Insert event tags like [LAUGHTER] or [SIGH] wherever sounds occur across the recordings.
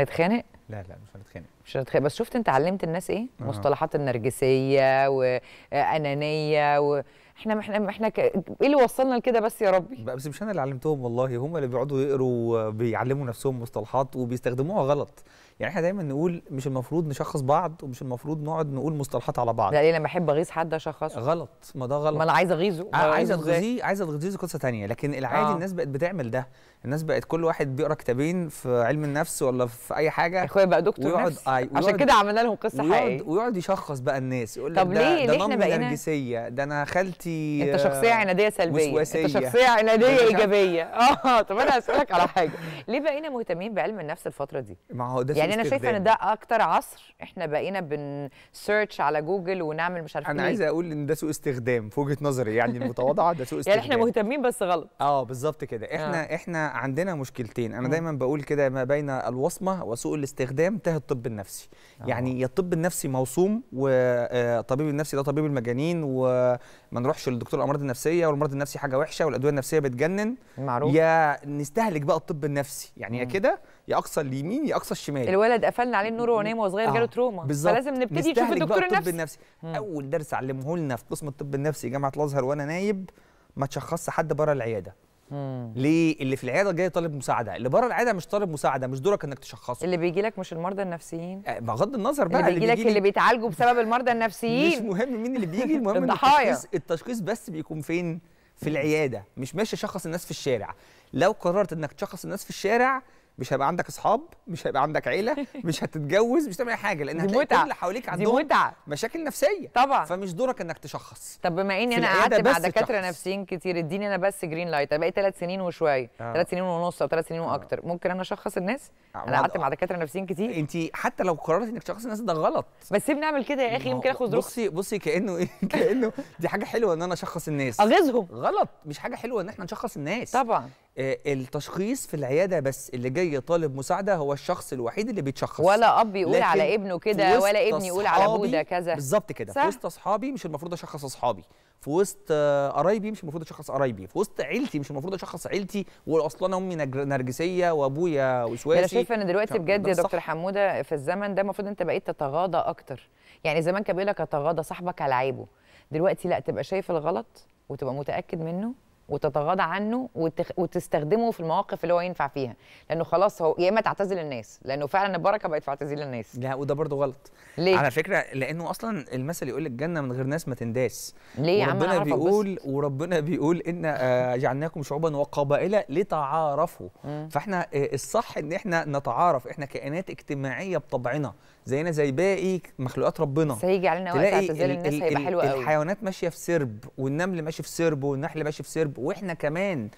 هنتخانق؟ لا لا مش هنتخانق مش هنتخانق بس شفت انت علمت الناس ايه؟ مصطلحات النرجسيه وانانيه و... آه، احنا احنا احنا ك... ايه اللي وصلنا لكده بس يا ربي بس مش انا اللي علمتهم والله هم اللي بيقعدوا يقروا وبيعلموا نفسهم مصطلحات وبيستخدموها غلط يعني احنا دايما نقول مش المفروض نشخص بعض ومش المفروض نقعد نقول مصطلحات على بعض لا ليه لما احب اغيظ حد اشخصه غلط ما ده غلط ما انا عايز اغيظه عايز اغيظه عايز اغيظه قصه ثانيه لكن العادي آه. الناس بقت بتعمل ده الناس بقت كل واحد بيقرا كتابين في علم النفس ولا في اي حاجه اخويا بقى دكتور ويقعد نفس. آه، ويقعد عشان كده عملنا لهم قصه حقيقيه ويقعد يشخص بقى الناس يقول لك ده, ده نمره نرجسيه ده انا خالتي انت انت شخصيه آه، عناديه سلبيه وسواسية. انت شخصيه عناديه ايجابيه اه طب انا هسالك على حاجه [LAUGHS] ليه بقينا مهتمين بعلم النفس الفتره دي ما هو ده يعني انا شايفه ان ده اكتر عصر احنا بقينا بنسيرش على جوجل ونعمل مش عارف انا إيه. عايز اقول ان ده سوء استخدام في وجهه نظري يعني المتواضعه ده سوء استخدام [LAUGHS] يعني احنا مهتمين بس غلط اه بالظبط كده احنا آه. احنا عندنا مشكلتين انا دايما بقول كده ما بين الوصمه وسوء الاستخدام تاه الطب النفسي يعني آه. يعني يا الطب النفسي موصوم والطبيب آه، النفسي ده طبيب المجانين وما نروح وحش لدكتور الامراض النفسيه والمرض النفسي حاجه وحشه والادويه النفسيه بتجنن معروف يا نستهلك بقى الطب النفسي يعني يا كده يا اقصى اليمين يا اقصى الشمال الولد قفلنا عليه النور وهو نايم وهو صغير آه. جاله تروما بالظبط فلازم نبتدي نشوف الدكتور النفسي الطب النفسي اول درس علمه لنا في قسم الطب النفسي جامعه الازهر وانا نايب ما تشخصش حد بره العياده مم. ليه اللي في العياده جاي طالب مساعده اللي بره العياده مش طالب مساعده مش دورك انك تشخصه اللي بيجي لك مش المرضى النفسيين آه، بغض النظر بقى اللي بيجي لك اللي, اللي بيتعالجوا بسبب المرضى النفسيين مش مهم مين اللي بيجي المهم [LAUGHS] الضحايا التشخيص التشخيص بس بيكون فين في العياده مش ماشي اشخص الناس في الشارع لو قررت انك تشخص الناس في الشارع مش هيبقى عندك اصحاب مش هيبقى عندك عيله [LAUGHS] مش هتتجوز مش هتعمل اي حاجه لان هتلاقي كل اللي حواليك عندهم متعة. مشاكل نفسيه طبعا فمش دورك انك تشخص طب بما اني انا قعدت مع دكاتره نفسيين كتير اديني انا بس جرين لايت انا بقيت ثلاث سنين وشويه ثلاث آه. سنين ونص او ثلاث سنين آه. واكتر آه. ممكن انا اشخص الناس آه. انا قعدت مع دكاتره نفسيين كتير انت حتى لو قررت انك تشخص الناس ده غلط بس سيبني اعمل كده يا اخي يمكن اخد دروس بصي بصي كانه ايه [LAUGHS] كانه دي حاجه حلوه ان انا اشخص الناس اغيظهم غلط مش حاجه حلوه ان احنا نشخص الناس طبعا آه، التشخيص في العياده بس اللي جاي طالب مساعده هو الشخص الوحيد اللي بيتشخص ولا اب يقول على ابنه كده ولا ابني يقول على ابوه كذا بالظبط كده في وسط اصحابي مش المفروض اشخص اصحابي في وسط قرايبي مش المفروض اشخص قرايبي في وسط عيلتي مش المفروض اشخص عيلتي واصلا امي نرجسيه وابويا وسواسي انا شايفه ان دلوقتي بجد يا دكتور حموده في الزمن ده المفروض انت بقيت تتغاضى اكتر يعني زمان كان بيقول لك اتغاضى صاحبك على عيبه دلوقتي لا تبقى شايف الغلط وتبقى متاكد منه وتتغاضى عنه وتخ... وتستخدمه في المواقف اللي هو ينفع فيها لانه خلاص هو يا اما تعتزل الناس لانه فعلا البركه بقت في اعتزال الناس لا وده برضه غلط ليه؟ على فكره لانه اصلا المثل يقول الجنه من غير ناس ما تنداس ليه يا عم ربنا بيقول وربنا بيقول ان آه، جعلناكم شعوبا وقبائل لتعارفوا فاحنا آه، الصح ان احنا نتعارف احنا كائنات اجتماعيه بطبعنا زينا زي باقي مخلوقات ربنا بس هيجي علينا وقت اعتزال الناس هيبقى حلو قوي الحيوانات ماشيه في سرب والنمل ماشي في سرب والنحل ماشي في سرب واحنا كمان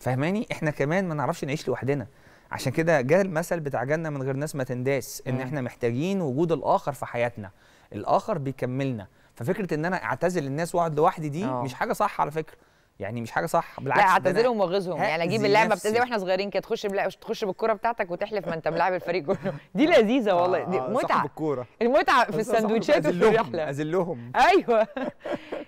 فاهماني احنا كمان ما نعرفش نعيش لوحدنا عشان كده جه المثل بتاع جنه من غير ناس ما تنداس ان احنا محتاجين وجود الاخر في حياتنا الاخر بيكملنا ففكره ان انا اعتزل الناس واقعد لوحدي دي أوه. مش حاجه صح على فكره يعني مش حاجه صح بالعكس لا اعتزلهم واغيظهم يعني اجيب اللعبه بتاع واحنا صغيرين كده تخش بلا... تخش بالكوره بتاعتك وتحلف ما انت ملاعب الفريق كله [LAUGHS] دي لذيذه والله دي آه، متعه صاحب الكوره المتعه في [LAUGHS] السندوتشات وفي الرحله اذلهم ايوه [LAUGHS]